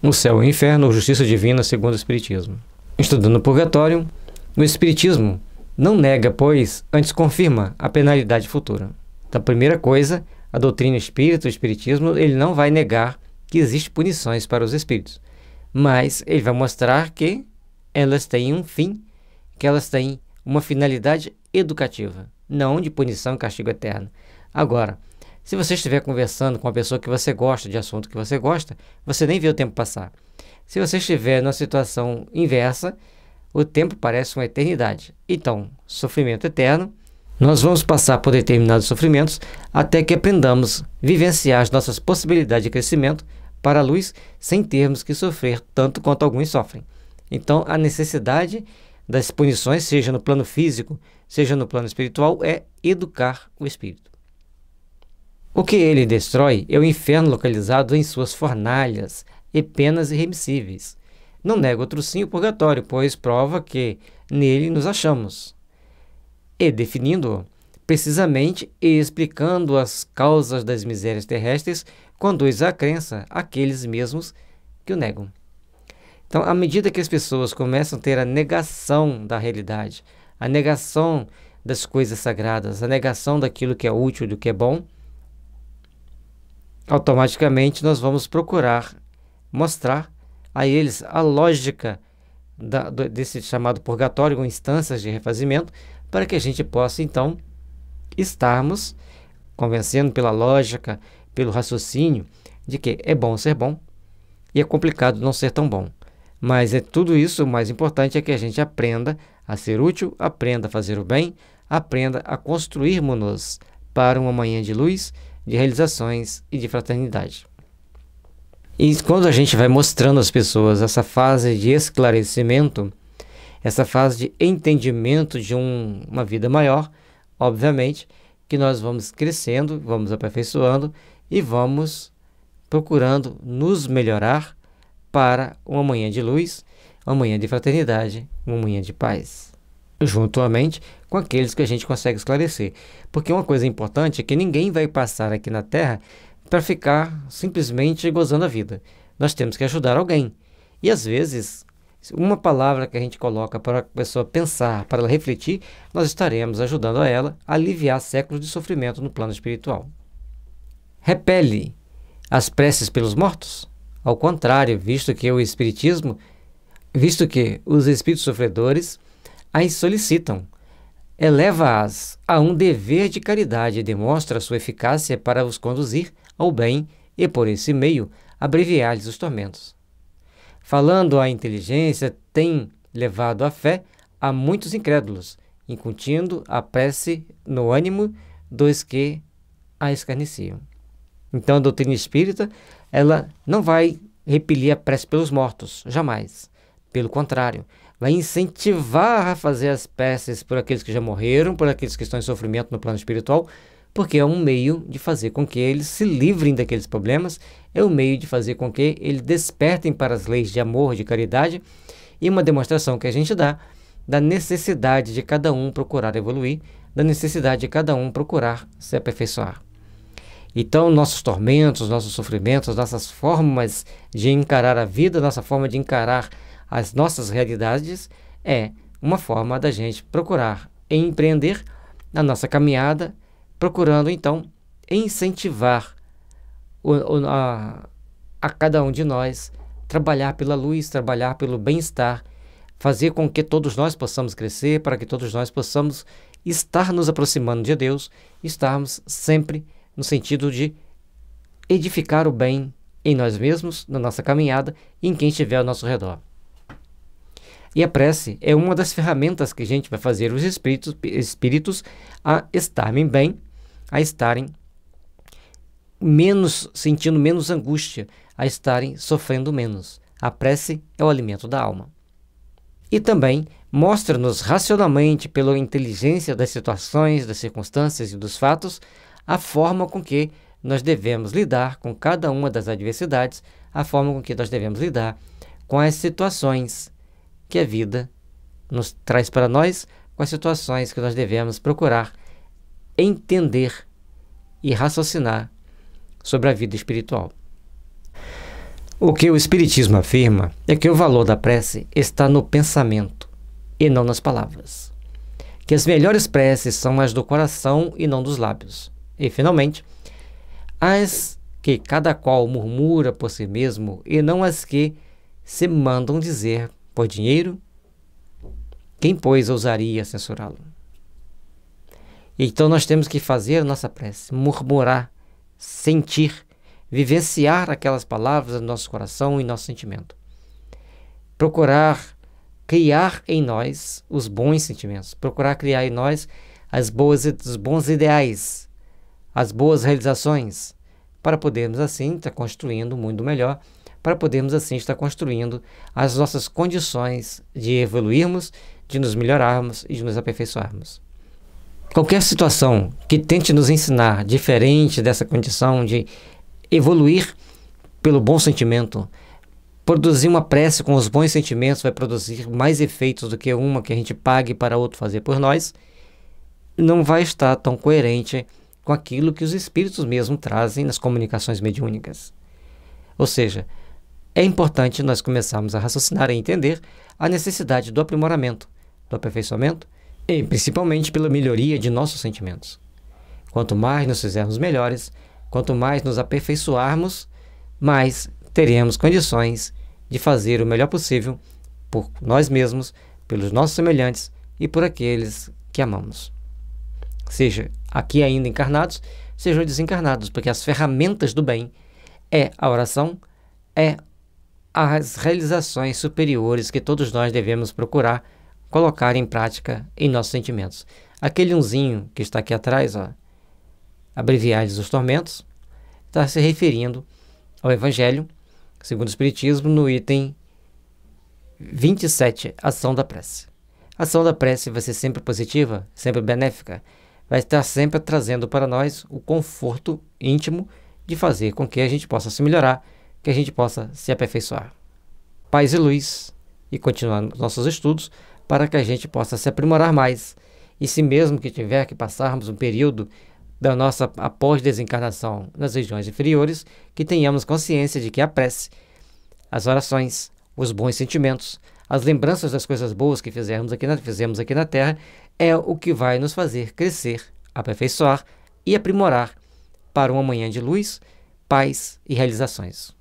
No céu e inferno, ou justiça divina segundo o Espiritismo. Estudando o purgatório, o Espiritismo não nega, pois antes confirma a penalidade futura. Então, primeira coisa, a doutrina espírita, o Espiritismo, ele não vai negar que existem punições para os espíritos, mas ele vai mostrar que elas têm um fim, que elas têm uma finalidade educativa, não de punição e castigo eterno. Agora, se você estiver conversando com uma pessoa que você gosta, de assunto que você gosta, você nem vê o tempo passar. Se você estiver numa situação inversa, o tempo parece uma eternidade. Então, sofrimento eterno, nós vamos passar por determinados sofrimentos até que aprendamos a vivenciar as nossas possibilidades de crescimento para a luz sem termos que sofrer tanto quanto alguns sofrem. Então, a necessidade das punições, seja no plano físico, seja no plano espiritual, é educar o espírito. O que ele destrói é o inferno localizado em suas fornalhas e penas irremissíveis. Não nega outro sim o purgatório, pois prova que nele nos achamos. E definindo-o, precisamente e explicando as causas das misérias terrestres, conduz à crença aqueles mesmos que o negam. Então, à medida que as pessoas começam a ter a negação da realidade, a negação das coisas sagradas, a negação daquilo que é útil, do que é bom, automaticamente nós vamos procurar mostrar a eles a lógica da, desse chamado purgatório, ou instâncias de refazimento, para que a gente possa então estarmos convencendo pela lógica, pelo raciocínio, de que é bom ser bom e é complicado não ser tão bom. Mas é tudo isso, o mais importante é que a gente aprenda a ser útil, aprenda a fazer o bem, aprenda a construirmos-nos para uma manhã de luz de realizações e de fraternidade. E quando a gente vai mostrando às pessoas essa fase de esclarecimento, essa fase de entendimento de um, uma vida maior, obviamente que nós vamos crescendo, vamos aperfeiçoando e vamos procurando nos melhorar para uma manhã de luz, uma manhã de fraternidade, uma manhã de paz. Juntamente, com aqueles que a gente consegue esclarecer. Porque uma coisa importante é que ninguém vai passar aqui na Terra para ficar simplesmente gozando a vida. Nós temos que ajudar alguém. E às vezes, uma palavra que a gente coloca para a pessoa pensar, para ela refletir, nós estaremos ajudando a ela a aliviar séculos de sofrimento no plano espiritual. Repele as preces pelos mortos? Ao contrário, visto que o espiritismo, visto que os espíritos sofredores as solicitam eleva-as a um dever de caridade e demonstra sua eficácia para os conduzir ao bem e, por esse meio, abreviar-lhes os tormentos. Falando a inteligência, tem levado a fé a muitos incrédulos, incutindo a prece no ânimo dos que a escarneciam. Então, a doutrina espírita, ela não vai repelir a prece pelos mortos, jamais. Pelo contrário, vai incentivar a fazer as peças por aqueles que já morreram, por aqueles que estão em sofrimento no plano espiritual, porque é um meio de fazer com que eles se livrem daqueles problemas, é um meio de fazer com que eles despertem para as leis de amor, de caridade, e uma demonstração que a gente dá da necessidade de cada um procurar evoluir, da necessidade de cada um procurar se aperfeiçoar. Então, nossos tormentos, nossos sofrimentos, nossas formas de encarar a vida, nossa forma de encarar a as nossas realidades é uma forma da gente procurar empreender na nossa caminhada, procurando então incentivar o, o, a, a cada um de nós trabalhar pela luz, trabalhar pelo bem-estar, fazer com que todos nós possamos crescer, para que todos nós possamos estar nos aproximando de Deus, estarmos sempre no sentido de edificar o bem em nós mesmos, na nossa caminhada e em quem estiver ao nosso redor. E a prece é uma das ferramentas que a gente vai fazer os espíritos, espíritos a estarem bem, a estarem menos, sentindo menos angústia, a estarem sofrendo menos. A prece é o alimento da alma. E também mostra-nos racionalmente, pela inteligência das situações, das circunstâncias e dos fatos, a forma com que nós devemos lidar com cada uma das adversidades, a forma com que nós devemos lidar com as situações que a vida nos traz para nós, quais situações que nós devemos procurar entender e raciocinar sobre a vida espiritual. O que o Espiritismo afirma é que o valor da prece está no pensamento e não nas palavras. Que as melhores preces são as do coração e não dos lábios. E, finalmente, as que cada qual murmura por si mesmo e não as que se mandam dizer por dinheiro, quem, pois, ousaria censurá-lo? Então nós temos que fazer a nossa prece, murmurar, sentir, vivenciar aquelas palavras no nosso coração e nosso sentimento. Procurar criar em nós os bons sentimentos, procurar criar em nós as boas, os bons ideais, as boas realizações, para podermos assim estar tá construindo um mundo melhor para podermos assim estar construindo as nossas condições de evoluirmos, de nos melhorarmos e de nos aperfeiçoarmos. Qualquer situação que tente nos ensinar diferente dessa condição de evoluir pelo bom sentimento, produzir uma prece com os bons sentimentos vai produzir mais efeitos do que uma que a gente pague para outro fazer por nós, não vai estar tão coerente com aquilo que os espíritos mesmo trazem nas comunicações mediúnicas. Ou seja, é importante nós começarmos a raciocinar e entender a necessidade do aprimoramento, do aperfeiçoamento e principalmente pela melhoria de nossos sentimentos. Quanto mais nos fizermos melhores, quanto mais nos aperfeiçoarmos, mais teremos condições de fazer o melhor possível por nós mesmos, pelos nossos semelhantes e por aqueles que amamos. Seja aqui ainda encarnados, sejam desencarnados, porque as ferramentas do bem é a oração, é as realizações superiores que todos nós devemos procurar colocar em prática em nossos sentimentos. Aquele unzinho que está aqui atrás, ó, abreviados os tormentos, está se referindo ao Evangelho, segundo o Espiritismo, no item 27, ação da prece. A ação da prece vai ser sempre positiva, sempre benéfica, vai estar sempre trazendo para nós o conforto íntimo de fazer com que a gente possa se melhorar que a gente possa se aperfeiçoar. Paz e luz e continuar nossos estudos para que a gente possa se aprimorar mais. E se mesmo que tiver que passarmos um período da nossa após desencarnação nas regiões inferiores, que tenhamos consciência de que a prece, as orações, os bons sentimentos, as lembranças das coisas boas que fizemos aqui na, fizemos aqui na Terra é o que vai nos fazer crescer, aperfeiçoar e aprimorar para um amanhã de luz, paz e realizações.